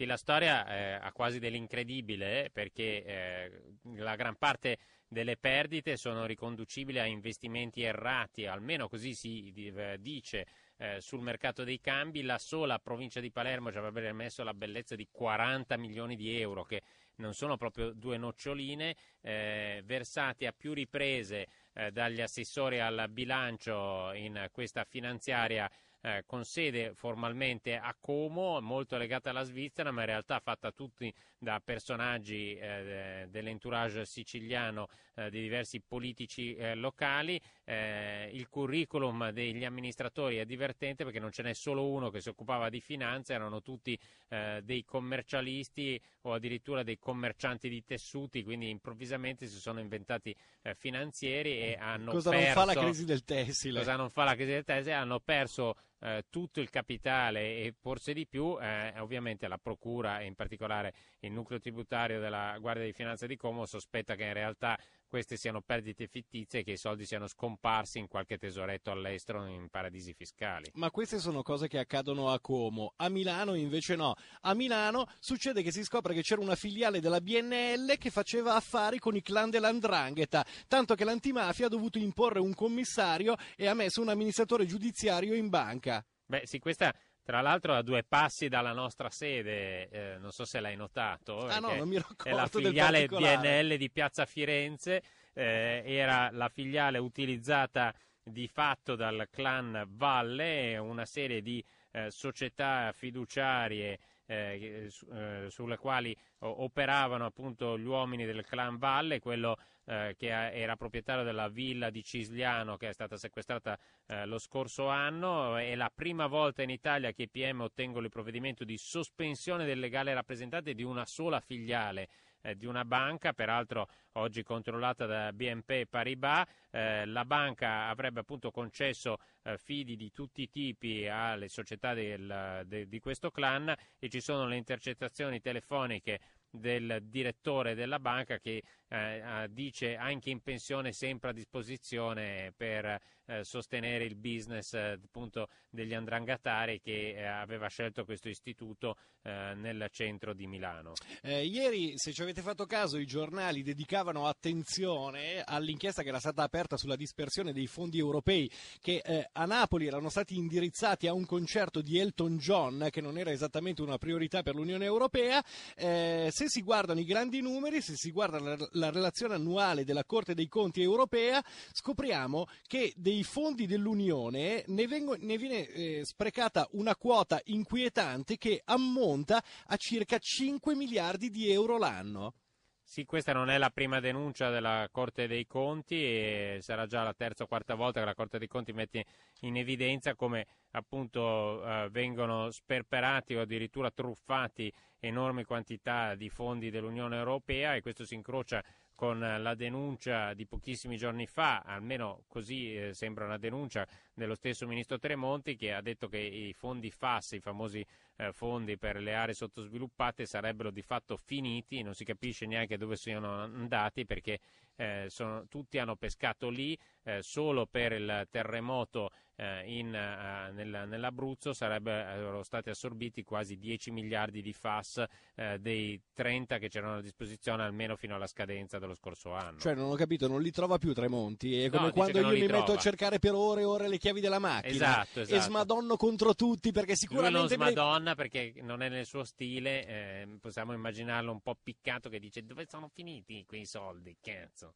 Sì, la storia eh, ha quasi dell'incredibile perché eh, la gran parte delle perdite sono riconducibili a investimenti errati, almeno così si eh, dice eh, sul mercato dei cambi. La sola provincia di Palermo ci avrebbe messo la bellezza di 40 milioni di euro, che non sono proprio due noccioline, eh, versati a più riprese eh, dagli assessori al bilancio in questa finanziaria eh, con sede formalmente a Como, molto legata alla Svizzera, ma in realtà fatta tutti da personaggi eh, dell'entourage siciliano eh, di diversi politici eh, locali. Eh, il curriculum degli amministratori è divertente perché non ce n'è solo uno che si occupava di finanza, erano tutti dei commercialisti o addirittura dei commercianti di tessuti, quindi improvvisamente si sono inventati finanzieri e hanno cosa perso... Cosa non fa la crisi del tessile? Cosa non fa la crisi del tessile? Hanno perso eh, tutto il capitale e forse di più, eh, ovviamente la Procura e in particolare il nucleo tributario della Guardia di Finanza di Como sospetta che in realtà queste siano perdite fittizie e che i soldi siano scomparsi in qualche tesoretto all'estero in paradisi fiscali. Ma queste sono cose che accadono a Como, a Milano invece no. A Milano succede che si scopre che c'era una filiale della BNL che faceva affari con i clan dell'Andrangheta, tanto che l'antimafia ha dovuto imporre un commissario e ha messo un amministratore giudiziario in banca. Beh, sì, questa tra l'altro a due passi dalla nostra sede, eh, non so se l'hai notato, ah, no, eh, è la filiale BNL di Piazza Firenze, eh, era la filiale utilizzata di fatto dal clan Valle, una serie di eh, società fiduciarie eh, eh, sulle quali operavano appunto gli uomini del clan Valle, quello eh, che era proprietario della villa di Cisliano che è stata sequestrata eh, lo scorso anno. È la prima volta in Italia che i PM ottengono il provvedimento di sospensione del legale rappresentante di una sola filiale eh, di una banca, peraltro oggi controllata da BNP Paribas. Eh, la banca avrebbe appunto concesso eh, fidi di tutti i tipi alle società del, de, di questo clan e ci sono le intercettazioni telefoniche del direttore della banca che eh, eh, dice anche in pensione sempre a disposizione per eh, sostenere il business eh, appunto, degli andrangatari che eh, aveva scelto questo istituto nel centro di Milano. ieri, se ci avete fatto caso, i giornali dedicavano attenzione all'inchiesta che era stata aperta sulla dispersione dei fondi europei che a Napoli erano stati indirizzati a un concerto di Elton John che non era esattamente una priorità per l'Unione Europea. Eh, se si guardano i grandi numeri, se si guarda la, la relazione annuale della Corte dei Conti europea, scopriamo che dei fondi dell'Unione ne, vengo, ne viene eh, sprecata una quota inquietante che ammonta a circa 5 miliardi di euro l'anno. Sì, questa non è la prima denuncia della Corte dei Conti e sarà già la terza o quarta volta che la Corte dei Conti mette in evidenza come appunto eh, vengono sperperati o addirittura truffati enormi quantità di fondi dell'Unione Europea e questo si incrocia con la denuncia di pochissimi giorni fa, almeno così eh, sembra una denuncia dello stesso ministro Tremonti che ha detto che i fondi FAS, i famosi eh, fondi per le aree sottosviluppate, sarebbero di fatto finiti, non si capisce neanche dove siano andati perché eh, sono, tutti hanno pescato lì, eh, solo per il terremoto eh, in, eh, nel, nell'Abruzzo sarebbero eh, stati assorbiti quasi 10 miliardi di FAS dei 30 che c'erano a disposizione almeno fino alla scadenza dello scorso anno. Cioè non ho capito, non li trova più Tremonti, è come no, quando io mi trova. metto a cercare per ore e ore le chiavi chiavi della macchina. Esatto, esatto. E smadonno contro tutti perché sicuramente... Lui non smadonna perché non è nel suo stile, eh, possiamo immaginarlo un po' piccato che dice dove sono finiti quei soldi, cazzo.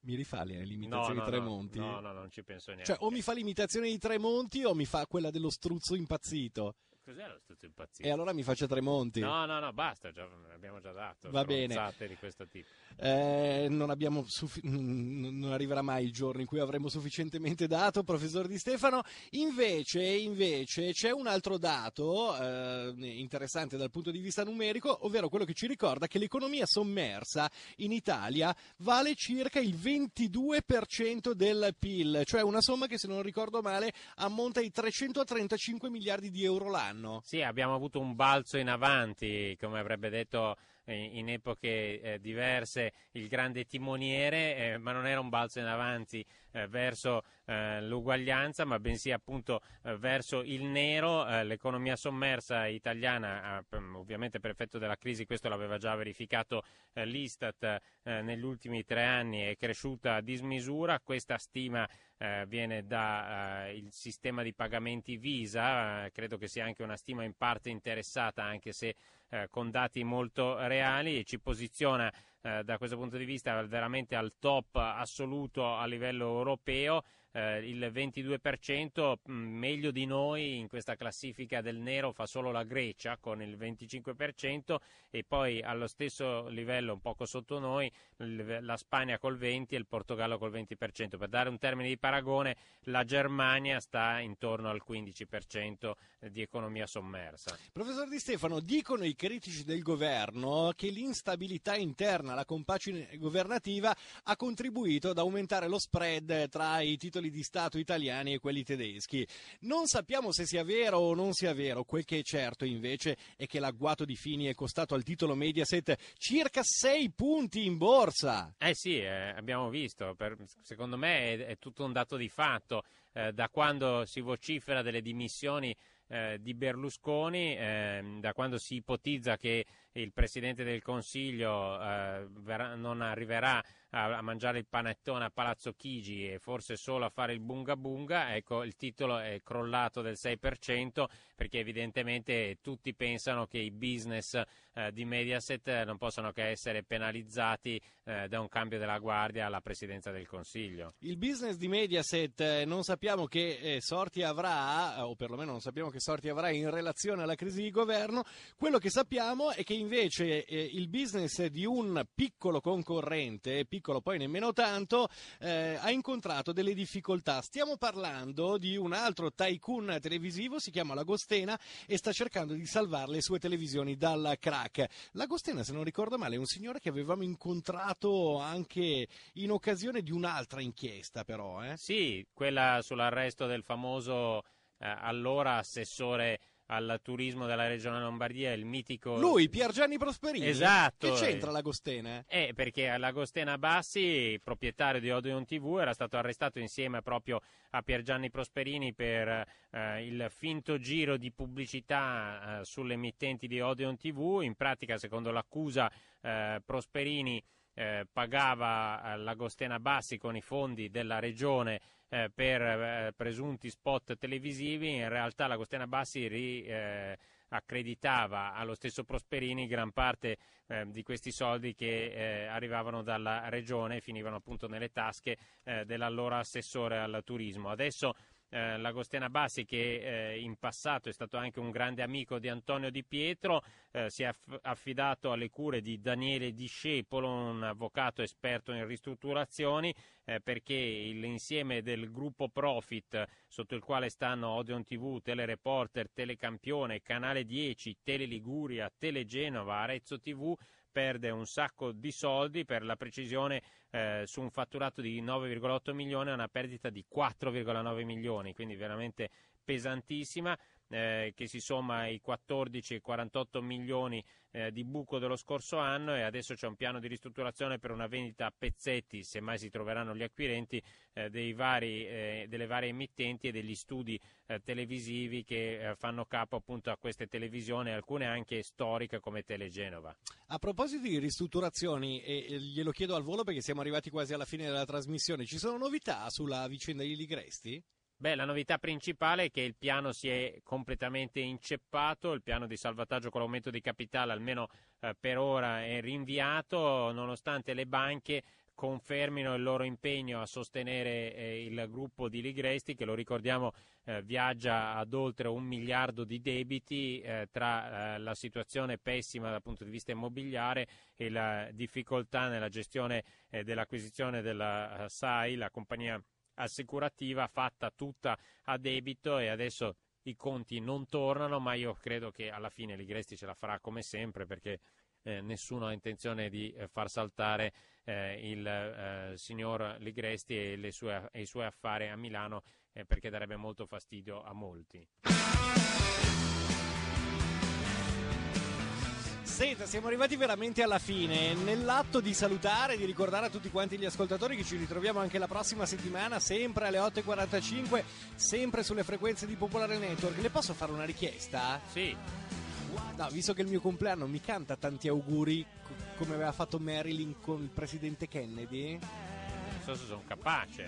Mi, rifà le imitazioni no, no, di Tremonti? No, no, no, non ci penso neanche. Cioè, o mi fa l'imitazione di Tremonti o mi fa quella dello struzzo impazzito. Cos'è lo stuzzo impazzito? E allora mi faccio Tremonti. No, no, no, basta, già, abbiamo già dato. Va bene. di questo tipo. Eh, non, suffi- non, arriverà mai il giorno in cui avremo sufficientemente dato, professor Di Stefano. Invece, invece c'è un altro dato eh, interessante dal punto di vista numerico, ovvero quello che ci ricorda che l'economia sommersa in Italia vale circa il 22% del PIL, cioè una somma che se non ricordo male ammonta ai 335 miliardi di euro l'anno quest'anno. Sì, abbiamo avuto un balzo in avanti, come avrebbe detto eh, in epoche eh, diverse il grande timoniere, eh, ma non era un balzo in avanti verso l'uguaglianza, ma bensì appunto verso il nero, l'economia sommersa italiana, mm, ovviamente per effetto della crisi, questo l'aveva già verificato l'Istat negli ultimi tre anni, è cresciuta a dismisura, questa stima eh, viene dal eh, sistema di pagamenti Visa, eh, credo che sia anche una stima in parte interessata, anche se eh, con dati molto reali, e ci posiziona eh, da questo punto di vista veramente al top assoluto a livello europeo eh, il 22%, mh, mm, meglio di noi in questa classifica del nero fa solo la Grecia con il 25% e poi allo stesso livello, un poco sotto noi, l- la Spagna col 20% e il Portogallo col 20%. Per dare un termine di paragone, la Germania sta intorno al 15% di economia sommersa. Professor Di Stefano, dicono i critici del governo che l'instabilità interna, la compagine governativa ha contribuito ad aumentare lo spread tra i titoli titoli di Stato italiani e quelli tedeschi. Non sappiamo se sia vero o non sia vero, quel che è certo invece è che l'agguato di Fini è costato al titolo Mediaset circa 6 punti in borsa. Eh sì, eh, abbiamo visto, per, secondo me è, è, tutto un dato di fatto, eh, da quando si vocifera delle dimissioni eh, di Berlusconi, ehm, da quando si ipotizza che il Presidente del Consiglio eh, verrà, non arriverà a, mangiare il panettone a Palazzo Chigi e forse solo a fare il bunga bunga, ecco il titolo è crollato del 6% perché evidentemente tutti pensano che i business eh, di Mediaset non possano che essere penalizzati eh, da un cambio della guardia alla presidenza del Consiglio. Il business di Mediaset eh, non sappiamo che eh, sorti avrà, eh, o perlomeno non sappiamo che sorti avrà in relazione alla crisi di governo, quello che sappiamo è che invece eh, il business di un piccolo concorrente, piccolo piccolo, poi nemmeno tanto, eh, ha incontrato delle difficoltà. Stiamo parlando di un altro tycoon televisivo, si chiama Lagostena e sta cercando di salvare le sue televisioni dal crack. Lagostena, se non ricordo male, è un signore che avevamo incontrato anche in occasione di un'altra inchiesta, però. Eh? Sì, quella sull'arresto del famoso eh, allora assessore al turismo della regione Lombardia, il mitico... Lui, Pier Gianni Prosperini? Esatto. Che c'entra l'Agostena? Eh, perché l'Agostena Bassi, proprietario di Odeon TV, era stato arrestato insieme proprio a Pier Gianni Prosperini per eh, il finto giro di pubblicità eh, sulle emittenti di Odeon TV. In pratica, secondo l'accusa, eh, Prosperini eh, pagava eh, l'Agostena Bassi con i fondi della regione eh, per eh, presunti spot televisivi, in realtà l'Agostena Bassi ri, eh, accreditava allo stesso Prosperini gran parte eh, di questi soldi che eh, arrivavano dalla regione e finivano appunto nelle tasche eh, dell'allora assessore al turismo. Adesso eh, l'Agostena Bassi che eh, in passato è stato anche un grande amico di Antonio Di Pietro, eh, si è affidato alle cure di Daniele Discepolo, un avvocato esperto in ristrutturazioni, eh, perché l'insieme del gruppo Profit, sotto il quale stanno Odeon TV, Telereporter, Telecampione, Canale 10, Tele Liguria, Tele Genova, Arezzo TV, perde un sacco di soldi, per la precisione eh, su un fatturato di 9,8 milioni ha una perdita di 4,9 milioni, quindi veramente pesantissima eh, che si somma ai 14,48 milioni eh, di buco dello scorso anno e adesso c'è un piano di ristrutturazione per una vendita a pezzetti, se mai si troveranno gli acquirenti, eh, vari, eh, delle varie emittenti e degli studi eh, televisivi che eh, fanno capo appunto a queste televisioni, alcune anche storiche come Telegenova. A proposito di ristrutturazioni, e glielo chiedo al volo perché siamo arrivati quasi alla fine della trasmissione, ci sono novità sulla vicenda di Ligresti? Beh, la novità principale è che il piano si è completamente inceppato, il piano di salvataggio con l'aumento di capitale almeno eh, per ora è rinviato, nonostante le banche confermino il loro impegno a sostenere eh, il gruppo di Ligresti che lo ricordiamo eh, viaggia ad oltre un miliardo di debiti tra la situazione pessima dal punto di vista immobiliare e la difficoltà nella gestione dell'acquisizione della SAI, la compagnia assicurativa fatta tutta a debito e adesso i conti non tornano, ma io credo che alla fine Ligresti ce la farà come sempre perché eh, nessuno ha intenzione di eh, far saltare eh, il eh, signor Ligresti e, sue, e, i suoi affari a Milano eh, perché darebbe molto fastidio a molti. Senta, siamo arrivati veramente alla fine. Nell'atto di salutare, di ricordare a tutti quanti gli ascoltatori che ci ritroviamo anche la prossima settimana, sempre alle 8.45, sempre sulle frequenze di Popolare Network. Le posso fare una richiesta? Sì. No, visto che è il mio compleanno mi canta tanti auguri, come aveva fatto Marilyn con il presidente Kennedy so se sono capace.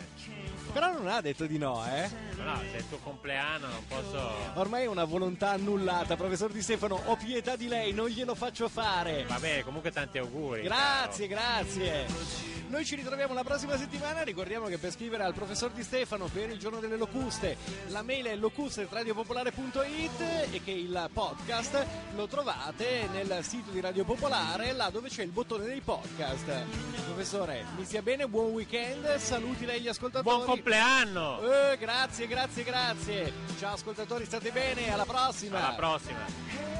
Però non ha detto di no, eh? No, se è il tuo compleanno non posso. Ormai è una volontà annullata, professor Di Stefano, ho pietà di lei, non glielo faccio fare. Vabbè, comunque tanti auguri. Grazie, caro. grazie. Noi ci ritroviamo la prossima settimana. Ricordiamo che per scrivere al professor Di Stefano per il giorno delle locuste, la mail è locustradiopopolare.it e che il podcast lo trovate nel sito di Radio Popolare, là dove c'è il bottone dei podcast. Professore, mi stia bene, buon weekend, saluti lei gli ascoltatori. Buon compleanno! Eh, grazie, grazie, grazie. Ciao ascoltatori, state bene, alla prossima. Alla prossima.